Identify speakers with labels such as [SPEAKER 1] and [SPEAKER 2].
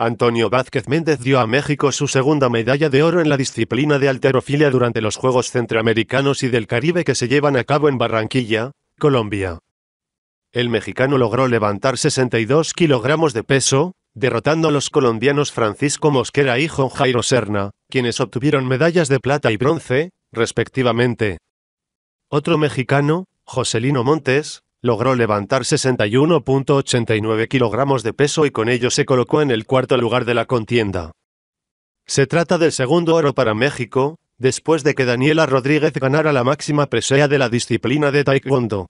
[SPEAKER 1] Antonio Vázquez Méndez dio a México su segunda medalla de oro en la disciplina de alterofilia durante los Juegos Centroamericanos y del Caribe que se llevan a cabo en Barranquilla, Colombia. El mexicano logró levantar 62 kilogramos de peso, derrotando a los colombianos Francisco Mosquera y Juan Jairo Serna, quienes obtuvieron medallas de plata y bronce, respectivamente. Otro mexicano, Joselino Montes, Logró levantar 61.89 kilogramos de peso y con ello se colocó en el cuarto lugar de la contienda. Se trata del segundo oro para México, después de que Daniela Rodríguez ganara la máxima presea de la disciplina de Taekwondo.